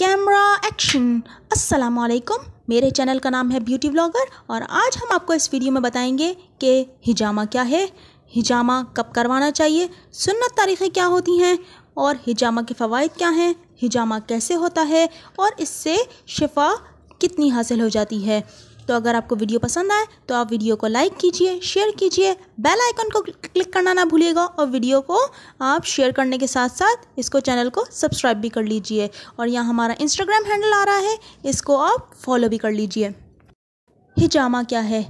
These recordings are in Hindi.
कैमरा एक्शन अस्सलाम वालेकुम मेरे चैनल का नाम है ब्यूटी ब्लॉगर और आज हम आपको इस वीडियो में बताएंगे कि हिजामा क्या है हिजामा कब करवाना चाहिए सुन्नत तारीखें क्या होती हैं और हिजामा के फ़वाद क्या हैं हिजामा कैसे होता है और इससे शिफा कितनी हासिल हो जाती है तो अगर आपको वीडियो पसंद आए तो आप वीडियो को लाइक कीजिए शेयर कीजिए बेल आइकन को क्लिक करना ना भूलिएगा और वीडियो को आप शेयर करने के साथ साथ इसको चैनल को सब्सक्राइब भी कर लीजिए और यहाँ हमारा इंस्टाग्राम हैंडल आ रहा है इसको आप फॉलो भी कर लीजिए हिजामा क्या है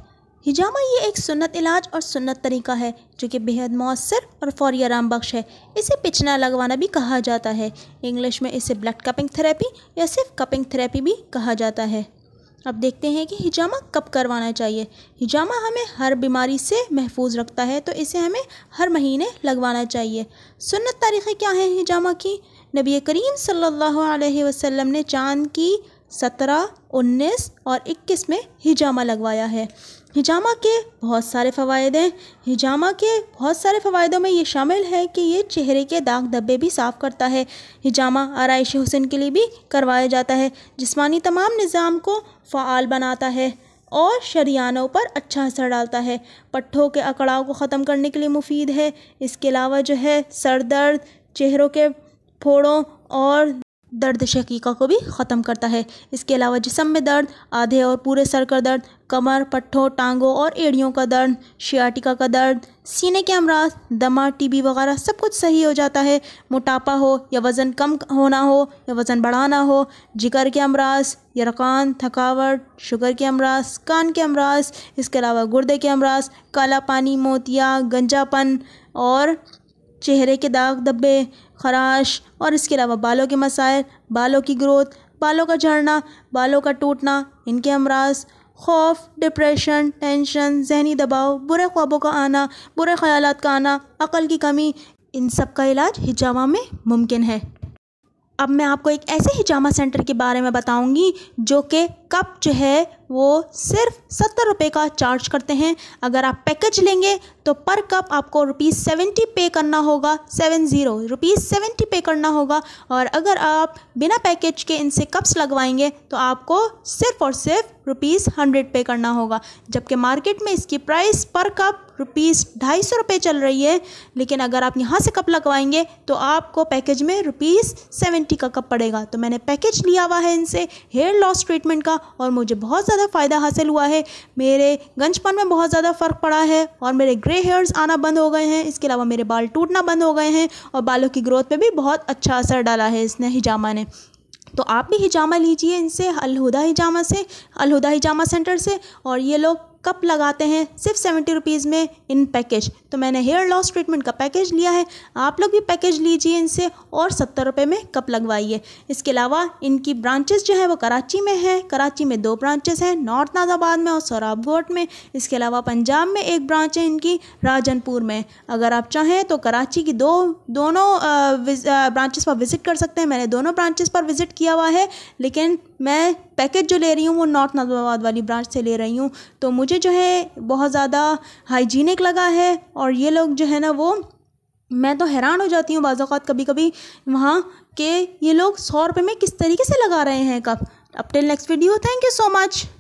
हिजामा ये एक सुन्नत इलाज और सुन्नत तरीका है जो कि बेहद मौसर और फौरी आराम बख्श है इसे पिछना लगवाना भी कहा जाता है इंग्लिश में इसे ब्लड कपिंग थेरेपी या सिर्फ कपिंग थेरेपी भी कहा जाता है अब देखते हैं कि हिजामा कब करवाना चाहिए हिजामा हमें हर बीमारी से महफूज रखता है तो इसे हमें हर महीने लगवाना चाहिए सुन्नत तारीख़ें क्या हैं हिजामा की नबी करीम सल्लल्लाहु अलैहि वसल्लम ने चाँद की सत्रह उन्नीस और इक्कीस में हिजामा लगवाया है हिजामा के बहुत सारे फ़वाद हैं हिजामा के बहुत सारे फ़वादों में ये शामिल है कि ये चेहरे के दाग धब्बे भी साफ़ करता है हिजामा आरइश हुसैन के लिए भी करवाया जाता है जिसमानी तमाम निज़ाम को फ़ाल बनाता है और शरियानों पर अच्छा असर डालता है पट्ठों के अकड़ाव को ख़त्म करने के लिए मुफीद है इसके अलावा जो है सर दर्द चेहरों के फोड़ों और दर्द शकीका को भी ख़त्म करता है इसके अलावा जिसम में दर्द आधे और पूरे सर का दर्द कमर पट्ठों टांगों और एड़ियों का दर्द शियाटिका का दर्द सीने के अमराज दमा टीबी वगैरह सब कुछ सही हो जाता है मोटापा हो या वज़न कम होना हो या वज़न बढ़ाना हो जिगर के अमराज यरकान थकावट शुगर के अमराज कान के अमराज इसके अलावा गुर्दे के अमराज काला पानी मोतिया गंजापन और चेहरे के दाग धब्बे खराश और इसके अलावा बालों के मसाइल बालों की ग्रोथ बालों का झड़ना बालों का टूटना इनके अमराज खौफ डिप्रेशन टेंशन जहनी दबाव बुरे ख्वाबों का आना बुरे ख्याल का आना अक़ल की कमी इन सब का इलाज हिजामा में मुमकिन है अब मैं आपको एक ऐसे हिजामा सेंटर के बारे में बताऊंगी जो कि कप जो है वो सिर्फ सत्तर रुपये का चार्ज करते हैं अगर आप पैकेज लेंगे तो पर कप आपको रुपीज़ सेवेंटी पे करना होगा सेवन ज़ीरो रुपीज़ सेवेंटी पे करना होगा और अगर आप बिना पैकेज के इनसे कप्स लगवाएंगे तो आपको सिर्फ़ और सिर्फ रुपीज़ हंड्रेड पे करना होगा जबकि मार्केट में इसकी प्राइस पर कप रुपीस ढाई सौ रुपये चल रही है लेकिन अगर आप यहाँ से कप लगवाएंगे तो आपको पैकेज में रुपीस सेवेंटी का कप पड़ेगा तो मैंने पैकेज लिया हुआ है इनसे हेयर लॉस ट्रीटमेंट का और मुझे बहुत ज़्यादा फ़ायदा हासिल हुआ है मेरे गंजपन में बहुत ज़्यादा फ़र्क पड़ा है और मेरे ग्रे हेयर्स आना बंद हो गए हैं इसके अलावा मेरे बाल टूटना बंद हो गए हैं और बालों की ग्रोथ पर भी बहुत अच्छा असर डाला है इसने हिजामा ने तो आप भी हिजामा लीजिए इनसे अलहुदा हिजामा से अलहुदा हिजामा सेंटर से और ये लोग कप लगाते हैं सिर्फ सेवेंटी रुपीज़ में इन पैकेज तो मैंने हेयर लॉस ट्रीटमेंट का पैकेज लिया है आप लोग भी पैकेज लीजिए इनसे और सत्तर रुपये में कप लगवाइए इसके अलावा इनकी ब्रांचेस जो है वो कराची में हैं कराची में दो ब्रांचेस हैं नॉर्थ नाजाबाद में और सोराबगोट में इसके अलावा पंजाब में एक ब्रांच है इनकी राजनपुर में अगर आप चाहें तो कराची की दो दोनों ब्रांचेस पर विज़िट कर सकते हैं मैंने दोनों ब्रांचेस पर विज़िट किया हुआ है लेकिन मैं पैकेज जो ले रही हूँ वो नॉर्थ नाजाबाद वाली ब्रांच से ले रही हूँ तो मुझे मुझे जो है बहुत ज़्यादा हाइजीनिक लगा है और ये लोग जो है ना वो मैं तो हैरान हो जाती हूँ बाज़ात कभी कभी वहाँ के ये लोग सौ रुपये में किस तरीके से लगा रहे हैं कप अपटिल next video thank you so much